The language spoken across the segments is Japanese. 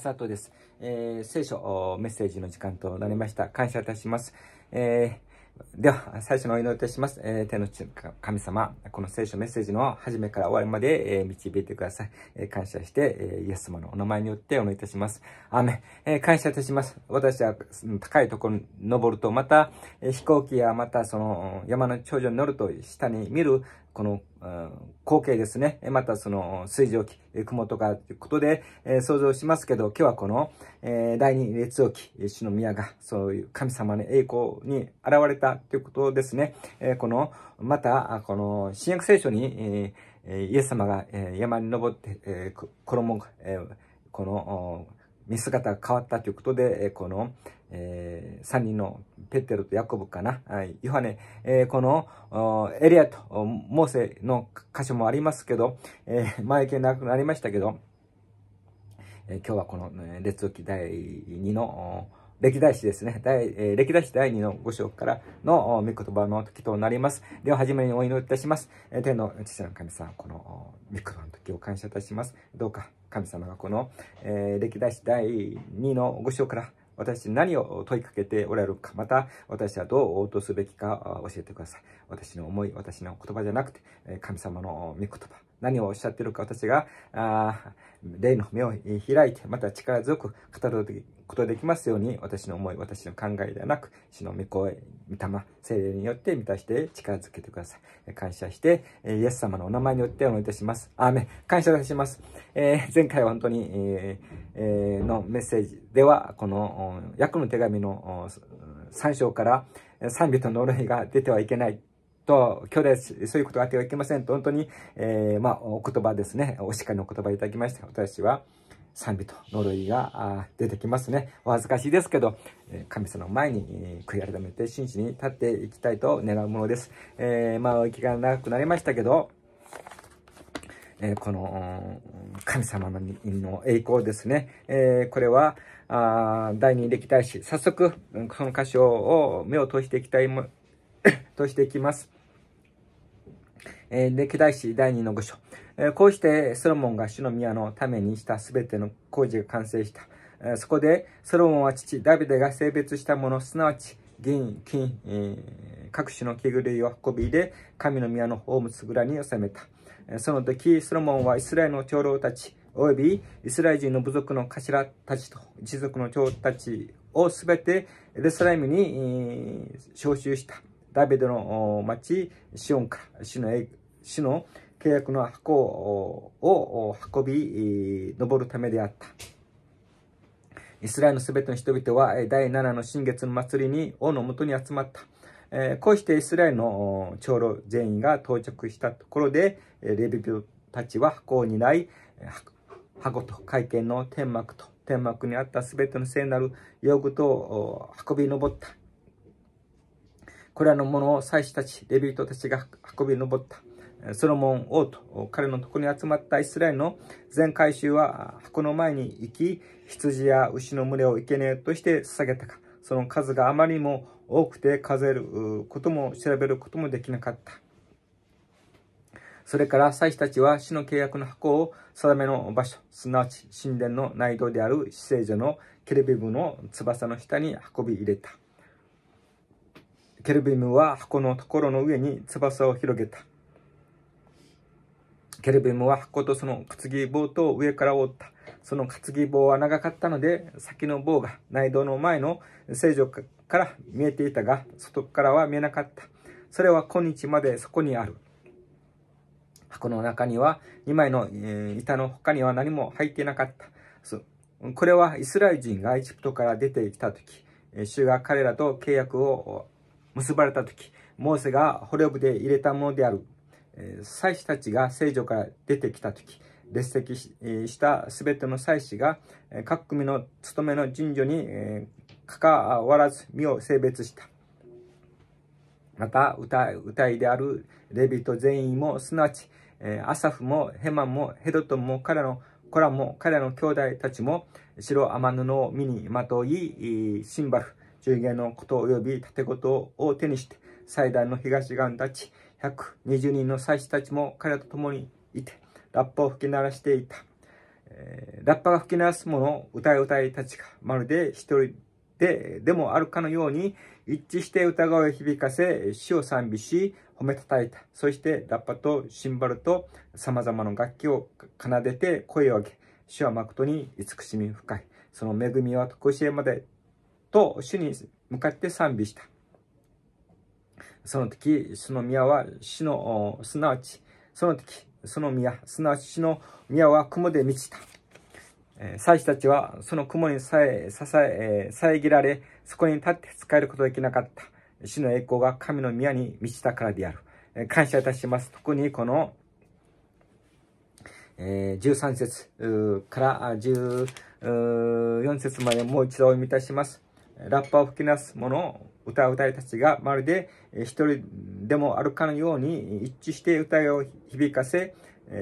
サーです、えー、聖書メッセージの時間となりました。感謝いたします。えー、では、最初のお祈りいたします。えー、天の神様、この聖書メッセージの始めから終わりまで、え導いてください、え感謝して、えイエス様のお名前によってお祈りいたします。アメえ感謝いたします。私は高いところに登ると、また、え飛行機やまたその山の頂上に乗ると、下に見るこの、光景ですね。またその水蒸気、雲とかということで、えー、想像しますけど、今日はこの、えー、第二列王記、主の宮がそういう神様の栄光に現れたということですね。えー、この、また、この新約聖書に、えイエス様が山に登って、え衣、えこの、見姿が変わったということで、この、えー、3人のペテロとヤコブかな、はい、ヨハネ、えー、このエリアとモーセの箇所もありますけど、えー、前行けなくなりましたけど、えー、今日はこの、ね、列王記第2の歴代史ですね。第えー、歴代史第2の五章からの御言葉の時となります。では、初めにお祈りいたします。えー、天の父の神様、この御言葉の時を感謝いたします。どうか神様がこの、えー、歴代史第2の五章から私に何を問いかけておられるか、また私はどう応答すべきか教えてください。私の思い、私の言葉じゃなくて、神様の御言葉。何をおっしゃってるか私が、あ例の目を開いて、また力強く語ることできますように、私の思い、私の考えではなく、主の御声、御霊、聖霊によって満たして力づけてください。感謝して、イエス様のお名前によってお願いいたします。アーメン。感謝いたします。えー、前回は本当に、ええー、のメッセージでは、この、役の手紙の3章から、賛美と呪いが出てはいけないと、今日です。そういうことがあってはいけませんと、本当に、えー、まあ、お言葉ですね。お叱りの言葉いただきまして、私は、賛美と呪いが出てきますね。お恥ずかしいですけど、神様の前に悔い改めて真摯に立っていきたいと願うものです。えー、まあ、きが長くなりましたけど、えー、この神様の栄光ですね。えー、これは、あ第二歴代史、早速、この箇所を目を通していきたいも、通していきます。えー、歴代史第2の御所、えー、こうしてソロモンが主の宮のためにしたすべての工事が完成した。えー、そこで、ソロモンは父、ダビデが性別したもの、すなわち、銀、金、えー、各種のぐるいを運び入れ、神の宮の宝物蔵に収めた。その時、ソロモンはイスラエルの長老たち、およびイスラエル人の部族の頭たちと一族の長たちをすべてエルサレムに、えー、召集した。ダビデの町、シオンから、主の主の契約の箱を運び、登るためであった。イスラエルのすべての人々は第7の新月の祭りに王のもとに集まった。えこうしてイスラエルの長老全員が到着したところで、レビ人たちは箱を担い、箱と会見の天幕と天幕にあったすべての聖なる用具と運び登った。これらのものを祭司たち、レビ人たちが運び登った。ソロモン王と彼のとこに集まったイスラエルの全回収は箱の前に行き、羊や牛の群れを生贄として捧げたか、その数があまりにも多くて数えることも調べることもできなかった。それから祭司たちは死の契約の箱を定めの場所、すなわち神殿の内道である死聖所のケルビムの翼の下に運び入れた。ケルビムは箱のところの上に翼を広げた。ケルビムは箱とその担ぎ棒と上から折った。その担ぎ棒は長かったので、先の棒が内道の前の聖女から見えていたが、外からは見えなかった。それは今日までそこにある。箱の中には2枚の、え板の他には何も入っていなかった。これはイスラエル人がエジプトから出てきた時、主が彼らと契約を結ばれた時、モーセが滅ぶで入れたものである。祭司たちが聖女から出てきた時列席した全ての祭司が各組の務めの順序に関わらず身を性別したまた歌歌いであるレビト全員もすなわちアサフもヘマンもヘドトンも彼のコラも彼の兄弟たちも白天布を身にまといシンバル従弦のこと及び盾事を手にして祭壇の東側に立ち120人の祭司たちも彼らと共にいて、ラッパを吹き鳴らしていた。えー、ラッパが吹き鳴らすものを歌い歌いたちが、まるで一人で、でもあるかのように、一致して歌声を響かせ、死を賛美し、褒めたたえた。そして、ラッパとシンバルと様々な楽器を奏でて声を上げ、主は誠に慈しみ深い。その恵みは徳しえまで、と主に向かって賛美した。その時、その宮は死の、すなわち、その時、その宮、すなわち死の宮は雲で満ちた。祭司たちはその雲にさえ、支え、遮られ、そこに立って使えることできなかった。死の栄光が神の宮に満ちたからである。感謝いたします。特にこの、え13節から14節までもう一度お読みいたします。ラッパを吹き出す者歌う歌いたちがまるで一人でもあるかのように一致して歌いを響かせ、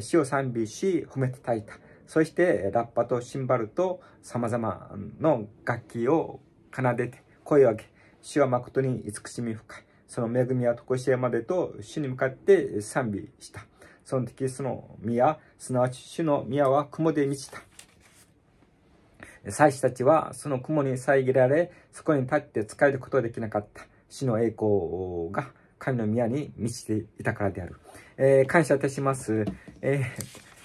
死を賛美し、褒めてたいた。そしてラッパとシンバルと様々の楽器を奏でて声を上げ、主は誠に慈しみ深い。その恵みは常しえまでと主に向かって賛美した。その時その宮、すなわち主の宮は雲で満ちた。祭司たちはその雲に遮られ、そこに立って仕えることができなかった。死の栄光が神の宮に満ちていたからである。えー、感謝いたします。え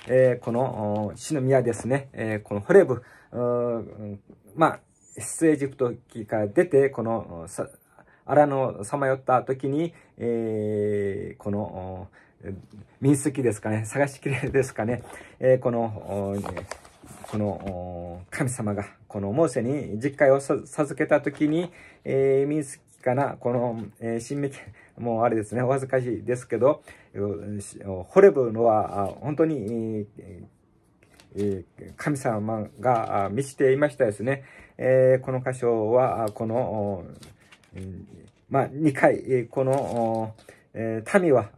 ー、えー、この死の宮ですね、えこのホレブ、まあ、出エジプトから出て、この荒野さまよった時に、えこの民宿ですかね、探しきれですかね、えこの、この神様がこのモーセに実会を授けた時に、えー、ミンスキかな、この、えー、新もうあれですね、お恥ずかしいですけど、惚れるのは本当に、えー、神様が満ちていましたですね。えー、この箇所は、この、まあ、2回、この、民は、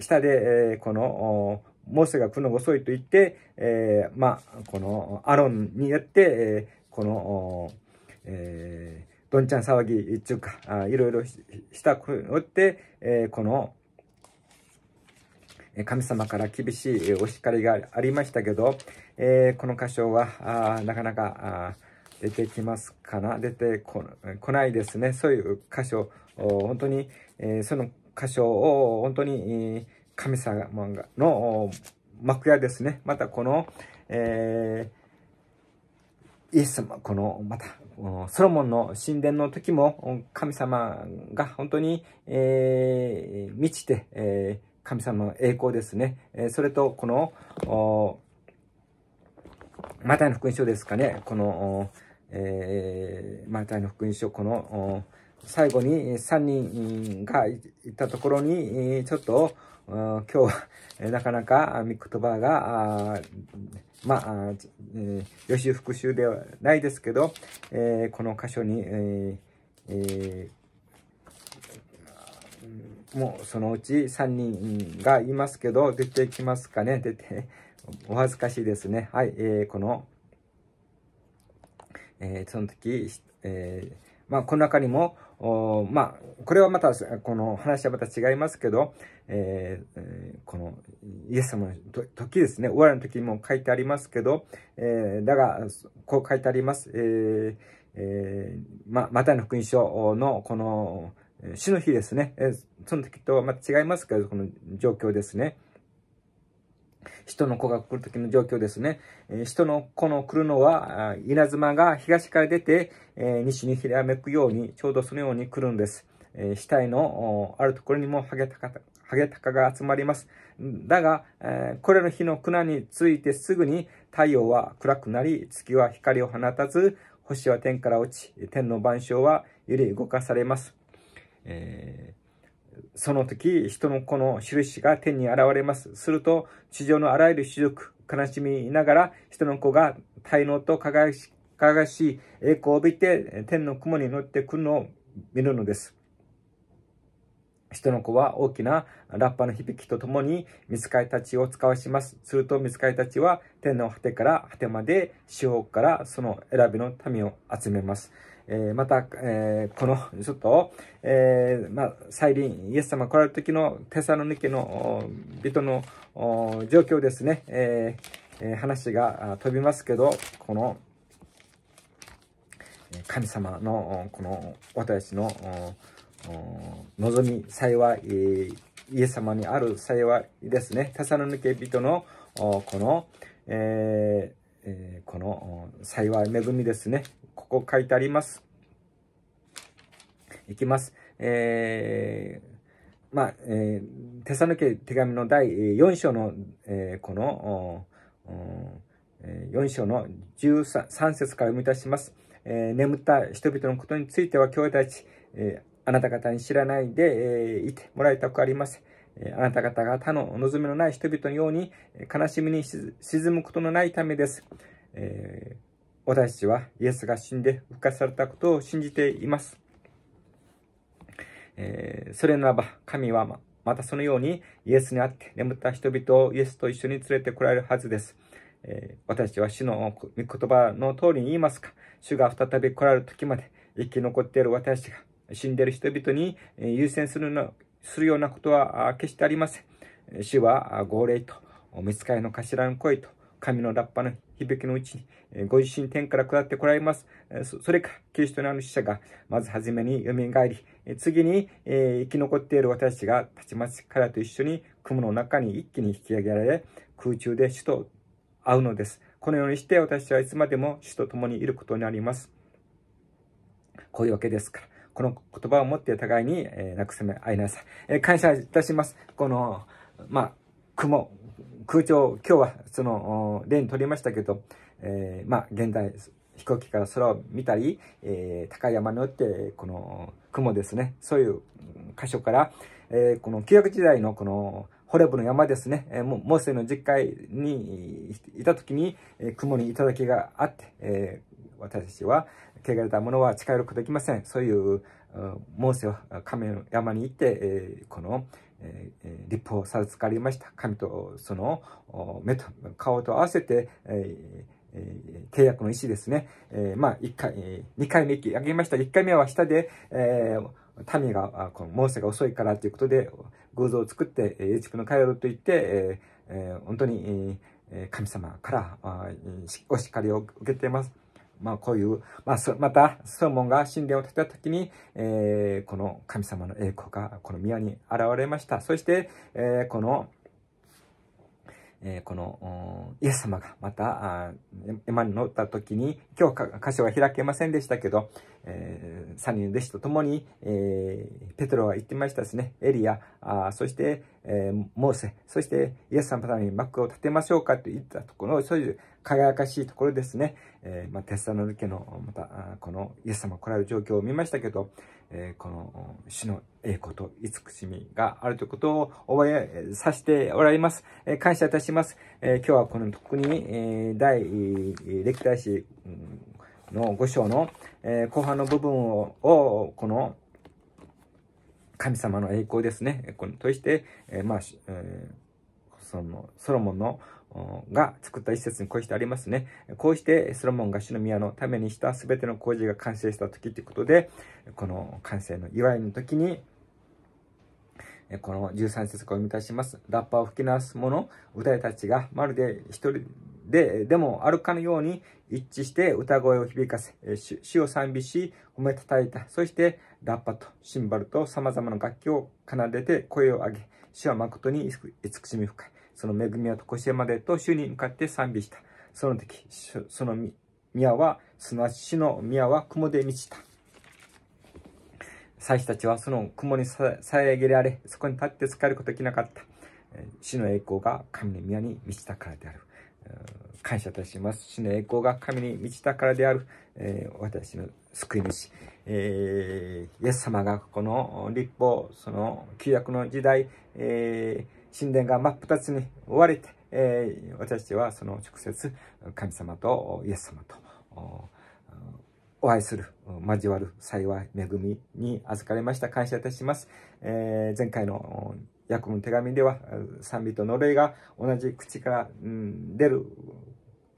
下で、この、モーセが来るのが遅いと言って、えー、まあ、このアロンによって、えー、この、えー、どんちゃん騒ぎっていうか、あいろいろしたことによって、えー、この、神様から厳しいお叱りがありましたけど、えー、この箇所は、あなかなか、出てきますかな出てこないですね。そういう箇所、本当に、えー、その箇所を本当に、えー神様の幕屋ですね。またこの、えー、イエス様、この、また、ソロモンの神殿の時も、神様が本当に、えー、満ちて、えー、神様の栄光ですね。えそれと、この、マタイの福音書ですかね。この、えマタイの福音書、この、最後に3人が行ったところに、ちょっと、今日はなかなかミックトバーが、まあ、えし予習復習ではないですけど、えー、この箇所に、えー、もうそのうち3人がいますけど、出てきますかね出て、お恥ずかしいですね。はい、えこの、えその時、えーまあ、この中にも、まあ、これはまた、この話はまた違いますけど、えー、このイエス様の時ですね、終わりの時にも書いてありますけど、えー、だが、こう書いてあります。えー、ま、マタイの福音書のこの死の日ですね、その時とまた違いますけど、この状況ですね。人の子が来る時の状況ですね。え人の子の来るのは、稲妻が東から出て、え西にひらめくように、ちょうどそのように来るんです。え死体のあるところにもハゲタカ、ハゲタカが集まります。だが、えこれの日の苦難についてすぐに太陽は暗くなり、月は光を放たず、星は天から落ち、天の万象は揺り動かされます。えーその時、人の子の印が天に現れます。すると、地上のあらゆる種族、悲しみながら、人の子が滞納と輝かしい栄光を帯びて、天の雲に乗ってくるのを見るのです。人の子は大きなラッパの響きとともに、見つかいたちを使わします。すると、見つかいたちは、天の果てから果てまで、四方からその選びの民を集めます。えー、また、えー、この、ちょっと、えー、まあ、再臨、イエス様来られる時のテサロニケの人の状況ですね、えー、話が飛びますけど、この、神様の、この、私の、望み、幸い、イエス様にある幸いですね。テサロニケ人の、この、えーえー、この幸い恵みですね。ここ書いてあります。いきます。えー、まあ、えー、手さ抜け手紙の第4章の、えー、この、4章の13節から生み出します。えー、眠った人々のことについては兄弟たち、えー、あなた方に知らないで、えー、いてもらいたくありません。あなた方が他の望みのない人々のように悲しみに沈むことのないためです。えー、私たちはイエスが死んで復活されたことを信じています。えー、それならば神はまたそのようにイエスにあって眠った人々をイエスと一緒に連れてこられるはずです。えー、私たちは主の御言葉の通りに言いますか主が再び来られる時まで生き残っている私が死んでいる人々に優先するのするようなことは決してありません。主は号令と、見つかりの頭の声と、神のラッパの響きのうちに、ご自身天から下ってこられます。それか、キリストのあ死者が、まず初めに蘇り、次に、え生き残っている私たちが、たちまちからと一緒に雲の中に一気に引き上げられ、空中で主と会うのです。このようにして私はいつまでも主と共にいることになります。こういうわけですから。この言葉を持って互いに、えー、なくせめ合いなさい。えー、感謝いたします。この、まあ、雲、空調、今日はその、例にとりましたけど、えー、まあ、現在、飛行機から空を見たり、えー、高い山に乗って、この雲ですね、そういう箇所から、えー、この旧約時代のこの、ホレブの山ですね、えー、モーセの実会にいた時に、えー、雲に頂きがあって、えー、私は、汚れたものは近寄ることできません。そういう、モーセは神の山に行って、えこの、えー、立法を授かりました。神とその目と顔と合わせて、えー契約の意思ですね。えー、まあ、一回、二回目挙げました。1回目は下で、えー、民が、このモーセが遅いからということで、偶像を作って、エジプトの帰ろうと言って、えーえー、本当に、えー、神様からお叱りを受けています。まあこういう、まあ、また、ソーモンが神殿を建てた時に、えー、この神様の栄光がこの宮に現れました。そして、えー、この、えー、このイエス様がまたエマに乗った時に今日箇所は開けませんでしたけど、えー、サの弟子と共に、えー、ペトロは言ってましたしね、エリア、あそして、えー、モーセ、そしてイエス様のために幕を立てましょうかといったところ、そういう輝かしいところですね。えー、まあ、テスタノルケの、また、このイエス様が来られる状況を見ましたけど、えー、この主の栄光と慈しみがあるということを覚えさせておられます。えー、感謝いたします。え今日はこの特に、えー、第、歴代史、うんの5章の、えー、後半の部分を、をこの神様の栄光ですね。これとして、えー、まあ、えー、そのソロモンのが作った一節にこうしてありますね。こうしてソロモンが主の宮のためにした全ての工事が完成した時ということで、この完成の祝いの時に、この13節を生み出します。ラッパを吹き鳴らす者、歌いたちがまるで一人で、でも、あるかのように一致して歌声を響かせ、死を賛美し、褒めたたいた。そして、ラッパとシンバルと様々な楽器を奏でて声を上げ、主は誠に慈しみ深い。その恵みはこしえまでと主に向かって賛美した。その時、その宮は、すなわち死の宮は雲で満ちた。祭司たちはその雲に遮られ、そこに立って使えることできなかった。主の栄光が神の宮に満ちたからである。感謝いたします。主の栄光が神に満ちたからである、えー、私の救い主、えー、イエス様がこの立法、その旧約の時代、えー、神殿が真っ二つに追われて、えー、私たちはその直接神様とイエス様とお会いする、交わる幸い、恵みに預かれました。感謝いたします。えー、前回の役務の手紙では賛美と呪いが同じ口から、うん、出る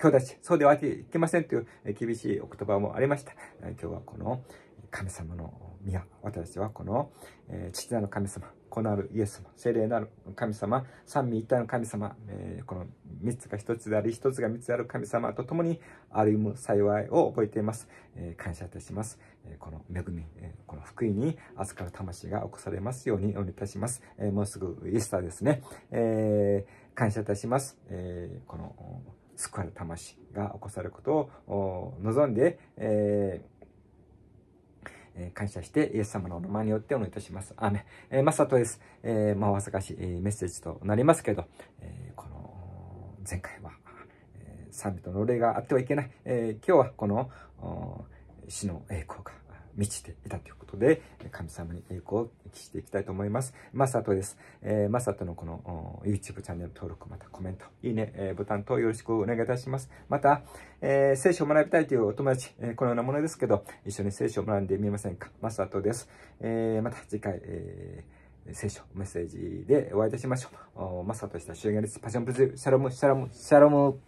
今日だし、そうではいけませんという厳しいお言葉もありました。今日はこの神様の宮、私はこの、父なる神様、子なるイエス様、聖霊なる神様、三位一体の神様、この三つが一つであり、一つが三つである神様と共に歩む幸いを覚えています。感謝いたします。この恵み、この福井に預かる魂が起こされますようにお願いいたします。もうすぐイースターですね。感謝いたします。この救われ魂が起こされることを望んで、えー感謝して、イエス様のお名前によってお願いいたします。アメえー、マサトです。えー、まあ、わさかし、えー、メッセージとなりますけど、えー、この、前回は、えー、賛美との礼があってはいけない。え今日はこの、死の栄光が、満ちていたということで、神様に栄光を期していきたいと思います。マサトです。えー、マサトのこの YouTube チャンネル登録、またコメント、いいね、えー、ボタン等よろしくお願いいたします。また、えー、聖書を学びたいというお友達、えー、このようなものですけど、一緒に聖書を学んでみませんかマサトです。えー、また次回、えー聖書、メッセージでお会いいたしましょう。マサトした修行です。パジャンプズ、シャロム、シャロム、シャロム。